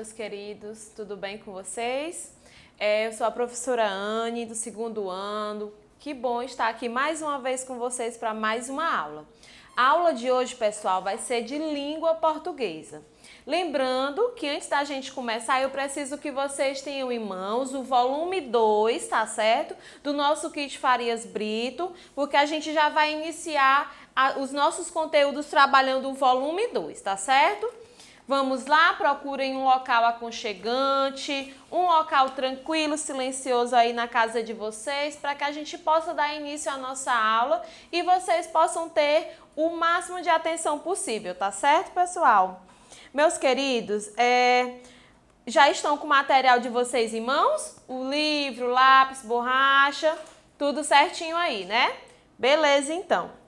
meus queridos, tudo bem com vocês? É, eu sou a professora Anne, do segundo ano. Que bom estar aqui mais uma vez com vocês para mais uma aula. A aula de hoje, pessoal, vai ser de língua portuguesa. Lembrando que antes da gente começar, eu preciso que vocês tenham em mãos o volume 2, tá certo? Do nosso kit Farias Brito, porque a gente já vai iniciar a, os nossos conteúdos trabalhando o volume 2, tá certo? Vamos lá, procurem um local aconchegante, um local tranquilo, silencioso aí na casa de vocês, para que a gente possa dar início à nossa aula e vocês possam ter o máximo de atenção possível, tá certo, pessoal? Meus queridos, é... já estão com o material de vocês em mãos? O livro, lápis, borracha, tudo certinho aí, né? Beleza, então.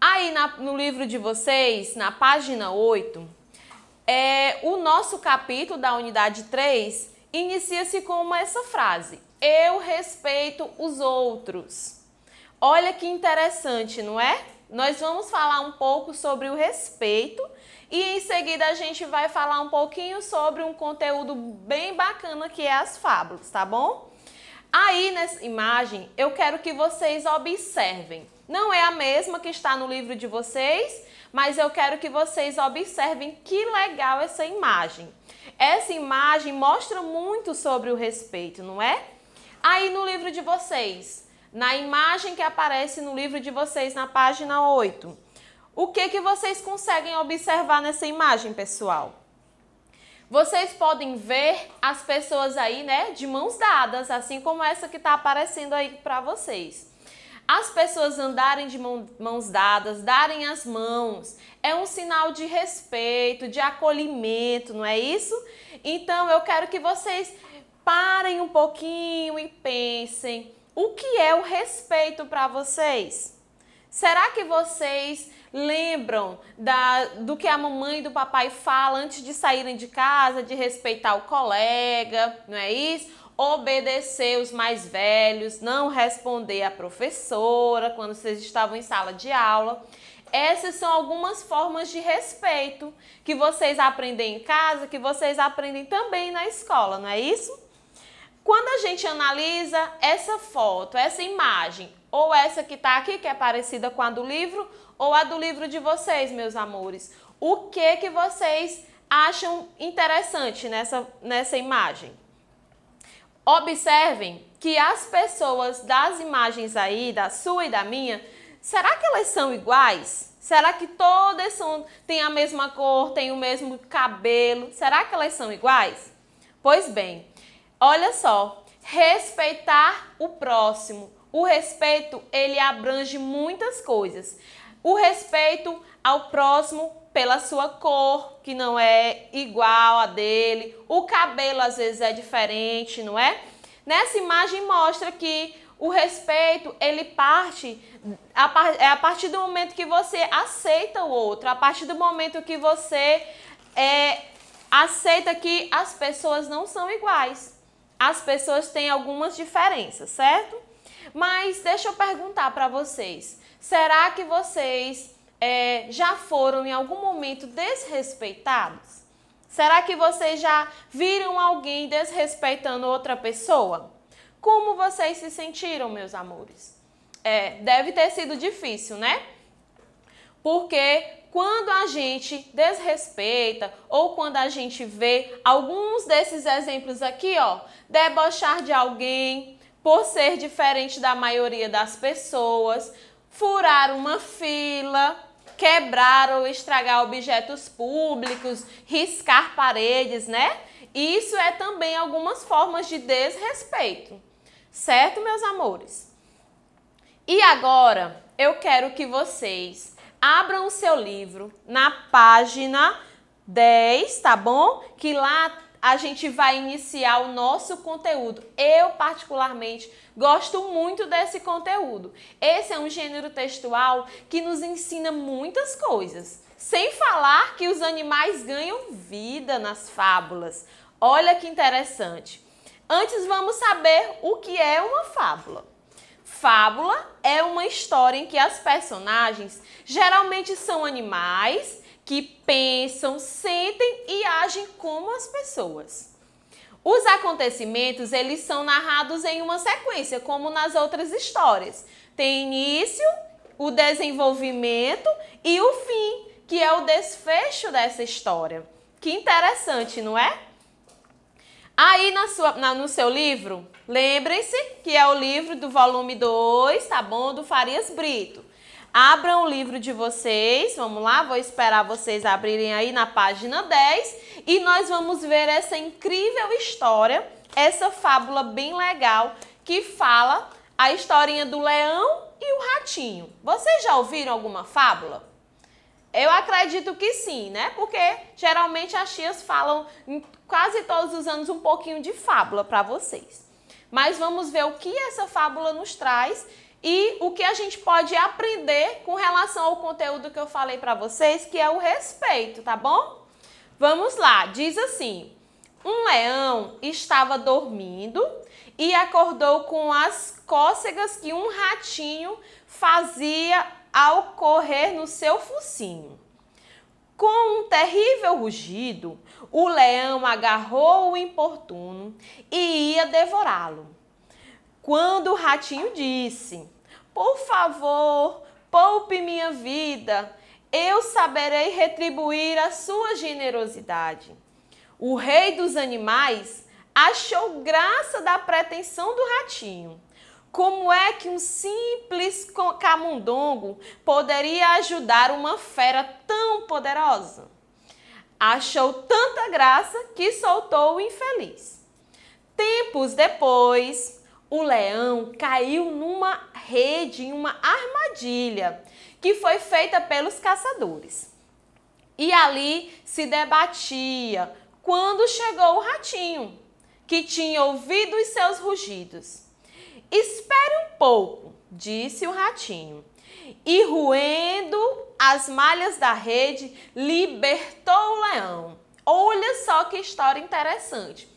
Aí na, no livro de vocês, na página 8, é, o nosso capítulo da unidade 3 inicia-se com essa frase: Eu respeito os outros. Olha que interessante, não é? Nós vamos falar um pouco sobre o respeito e em seguida a gente vai falar um pouquinho sobre um conteúdo bem bacana que é as fábulas, tá bom? Aí nessa imagem eu quero que vocês observem. Não é a mesma que está no livro de vocês, mas eu quero que vocês observem que legal essa imagem. Essa imagem mostra muito sobre o respeito, não é? Aí no livro de vocês, na imagem que aparece no livro de vocês na página 8, o que que vocês conseguem observar nessa imagem, pessoal? Vocês podem ver as pessoas aí, né, de mãos dadas, assim como essa que está aparecendo aí para vocês as pessoas andarem de mãos dadas, darem as mãos, é um sinal de respeito, de acolhimento, não é isso? Então eu quero que vocês parem um pouquinho e pensem o que é o respeito para vocês. Será que vocês lembram da, do que a mamãe e do papai falam antes de saírem de casa, de respeitar o colega, não é isso? Obedecer os mais velhos, não responder à professora quando vocês estavam em sala de aula. Essas são algumas formas de respeito que vocês aprendem em casa, que vocês aprendem também na escola, não é isso? Quando a gente analisa essa foto, essa imagem, ou essa que está aqui, que é parecida com a do livro, ou a do livro de vocês, meus amores. O que, que vocês acham interessante nessa, nessa imagem? Observem que as pessoas das imagens aí, da sua e da minha, será que elas são iguais? Será que todas são, têm a mesma cor, têm o mesmo cabelo? Será que elas são iguais? Pois bem, olha só, respeitar o próximo. O respeito, ele abrange muitas coisas. O respeito ao próximo pela sua cor, que não é igual a dele. O cabelo às vezes é diferente, não é? Nessa imagem mostra que o respeito, ele parte a, é a partir do momento que você aceita o outro, a partir do momento que você é, aceita que as pessoas não são iguais. As pessoas têm algumas diferenças, certo? Mas deixa eu perguntar para vocês: será que vocês é, já foram em algum momento desrespeitados? Será que vocês já viram alguém desrespeitando outra pessoa? Como vocês se sentiram, meus amores? É, deve ter sido difícil, né? Porque quando a gente desrespeita ou quando a gente vê alguns desses exemplos aqui, ó, debochar de alguém, por ser diferente da maioria das pessoas, furar uma fila, quebrar ou estragar objetos públicos, riscar paredes, né? Isso é também algumas formas de desrespeito. Certo, meus amores? E agora eu quero que vocês abram o seu livro na página 10, tá bom? Que lá a gente vai iniciar o nosso conteúdo. Eu, particularmente, gosto muito desse conteúdo. Esse é um gênero textual que nos ensina muitas coisas. Sem falar que os animais ganham vida nas fábulas. Olha que interessante. Antes, vamos saber o que é uma fábula. Fábula é uma história em que as personagens geralmente são animais que pensam, sentem e agem como as pessoas. Os acontecimentos, eles são narrados em uma sequência, como nas outras histórias. Tem início, o desenvolvimento e o fim, que é o desfecho dessa história. Que interessante, não é? Aí na sua, na, no seu livro, lembrem-se que é o livro do volume 2, tá bom? Do Farias Brito. Abram o livro de vocês, vamos lá, vou esperar vocês abrirem aí na página 10 e nós vamos ver essa incrível história, essa fábula bem legal que fala a historinha do leão e o ratinho. Vocês já ouviram alguma fábula? Eu acredito que sim, né? Porque geralmente as tias falam quase todos os anos um pouquinho de fábula para vocês. Mas vamos ver o que essa fábula nos traz e o que a gente pode aprender com relação ao conteúdo que eu falei para vocês, que é o respeito, tá bom? Vamos lá, diz assim: um leão estava dormindo e acordou com as cócegas que um ratinho fazia ao correr no seu focinho. Com um terrível rugido, o leão agarrou o importuno e ia devorá-lo. Quando o ratinho disse: Por favor, poupe minha vida, eu saberei retribuir a sua generosidade. O rei dos animais achou graça da pretensão do ratinho. Como é que um simples camundongo poderia ajudar uma fera tão poderosa? Achou tanta graça que soltou o infeliz. Tempos depois, o leão caiu numa rede, em uma armadilha que foi feita pelos caçadores. E ali se debatia quando chegou o ratinho, que tinha ouvido os seus rugidos. Espere um pouco, disse o ratinho. E ruendo as malhas da rede, libertou o leão. Olha só que história interessante.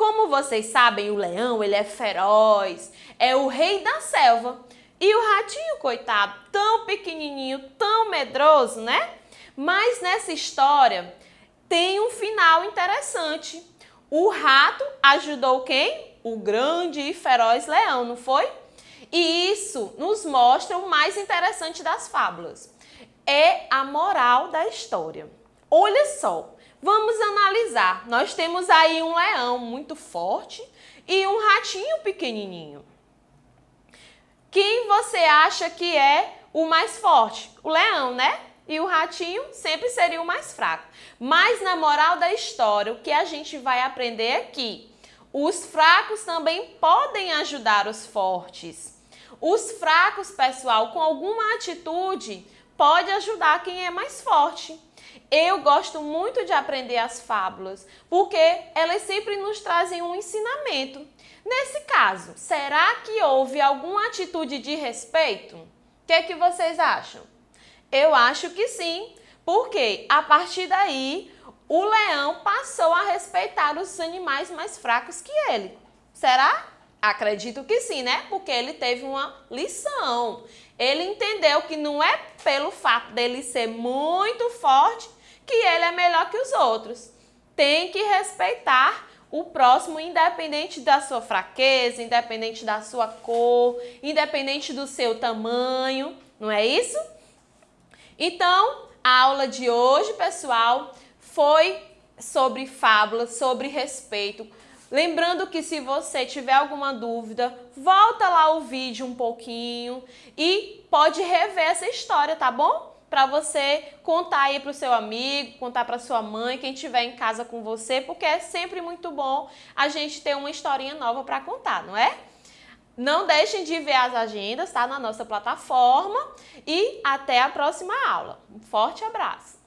Como vocês sabem, o leão, ele é feroz, é o rei da selva. E o ratinho, coitado, tão pequenininho, tão medroso, né? Mas nessa história tem um final interessante. O rato ajudou quem? O grande e feroz leão, não foi? E isso nos mostra o mais interessante das fábulas. É a moral da história. Olha só, Vamos analisar. Nós temos aí um leão muito forte e um ratinho pequenininho. Quem você acha que é o mais forte? O leão, né? E o ratinho sempre seria o mais fraco. Mas na moral da história, o que a gente vai aprender aqui? É os fracos também podem ajudar os fortes. Os fracos, pessoal, com alguma atitude, pode ajudar quem é mais forte. Eu gosto muito de aprender as fábulas, porque elas sempre nos trazem um ensinamento. Nesse caso, será que houve alguma atitude de respeito? O que, é que vocês acham? Eu acho que sim, porque a partir daí o leão passou a respeitar os animais mais fracos que ele. Será? Acredito que sim, né? Porque ele teve uma lição. Ele entendeu que não é pelo fato dele ser muito forte que ele é melhor que os outros. Tem que respeitar o próximo, independente da sua fraqueza, independente da sua cor, independente do seu tamanho, não é isso? Então, a aula de hoje, pessoal, foi sobre fábula, sobre respeito Lembrando que se você tiver alguma dúvida, volta lá o vídeo um pouquinho e pode rever essa história, tá bom? Para você contar aí para o seu amigo, contar para sua mãe, quem estiver em casa com você, porque é sempre muito bom a gente ter uma historinha nova para contar, não é? Não deixem de ver as agendas, tá? Na nossa plataforma. E até a próxima aula. Um forte abraço!